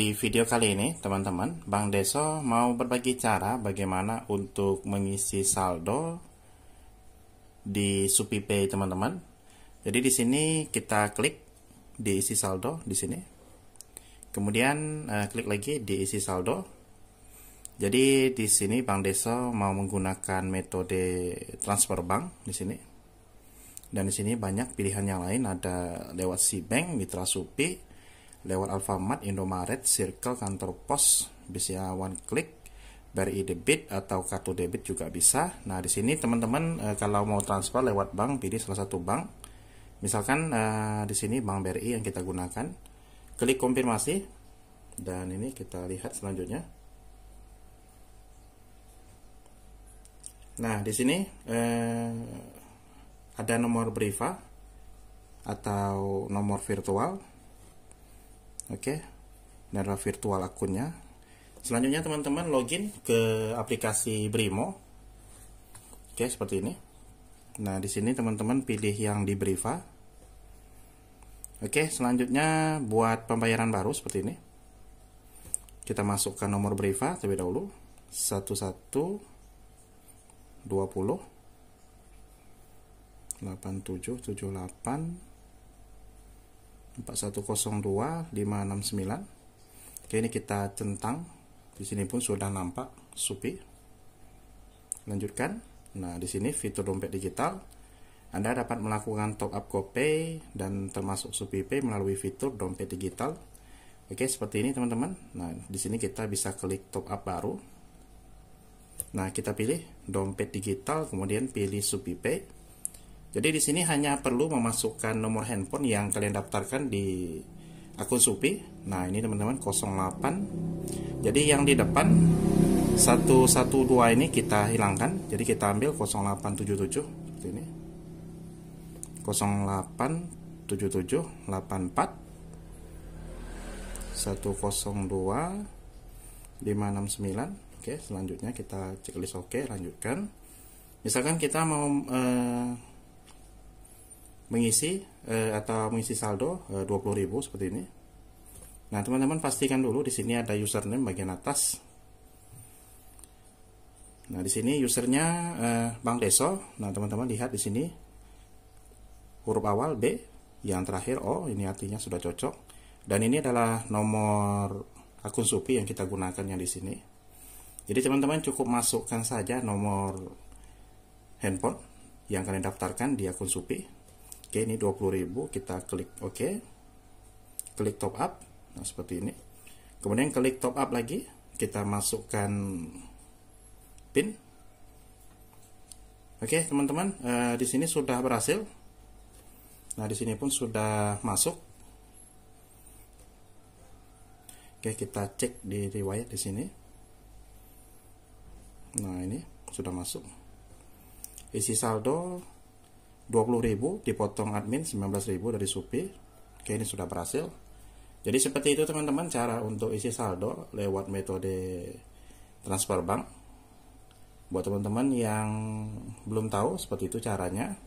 Di video kali ini, teman-teman, Bang Deso mau berbagi cara bagaimana untuk mengisi saldo di SupiPay, teman-teman. Jadi di sini kita klik diisi saldo di sini. Kemudian eh, klik lagi diisi saldo. Jadi di sini Bang Deso mau menggunakan metode transfer bank di sini. Dan di sini banyak pilihan yang lain ada lewat si bank Mitra Supi, lewat Alfamart, Indomaret, Circle, kantor pos, bisa one click, BRI debit atau kartu debit juga bisa. Nah, di sini teman-teman eh, kalau mau transfer lewat bank pilih salah satu bank. Misalkan eh, di sini Bank BRI yang kita gunakan. Klik konfirmasi dan ini kita lihat selanjutnya. Nah, di sini eh, ada nomor Briva atau nomor virtual Oke. Ini adalah virtual akunnya. Selanjutnya teman-teman login ke aplikasi Brimo. Oke, seperti ini. Nah, di sini teman-teman pilih yang di Briva. Oke, selanjutnya buat pembayaran baru seperti ini. Kita masukkan nomor Briva terlebih dahulu. 11 20 87 78 4102 569 oke ini kita centang di sini pun sudah nampak supi lanjutkan nah di sini fitur dompet digital anda dapat melakukan top up GoPay dan termasuk Supipe melalui fitur dompet digital. Oke, seperti ini teman-teman. Nah, di sini kita bisa klik top up baru. Nah, kita pilih dompet digital, kemudian pilih Supipe. Jadi di sini hanya perlu memasukkan nomor handphone yang kalian daftarkan di akun Supi. Nah, ini teman-teman 08. Jadi yang di depan 112 ini kita hilangkan. Jadi kita ambil 0877 seperti ini. 0877 102 569. Oke, selanjutnya kita ceklis oke, lanjutkan. Misalkan kita mau eh, mengisi eh, atau mengisi saldo eh, 20.000 seperti ini. Nah, teman-teman pastikan dulu di sini ada username bagian atas. Nah, di sini usernya eh, Bang Deso. Nah, teman-teman lihat di sini huruf awal B, yang terakhir O, ini artinya sudah cocok. Dan ini adalah nomor akun Supi yang kita gunakan yang di sini. Jadi teman-teman cukup masukkan saja nomor handphone yang kalian daftarkan di akun Supi oke ini 20.000 kita klik oke okay. klik top up nah seperti ini kemudian klik top up lagi kita masukkan pin oke okay, teman-teman uh, di sini sudah berhasil nah di sini pun sudah masuk oke okay, kita cek di riwayat di sini nah ini sudah masuk isi saldo 20.000 dipotong admin 19.000 dari supi Oke, ini sudah berhasil. Jadi seperti itu teman-teman cara untuk isi saldo lewat metode transfer bank. Buat teman-teman yang belum tahu seperti itu caranya.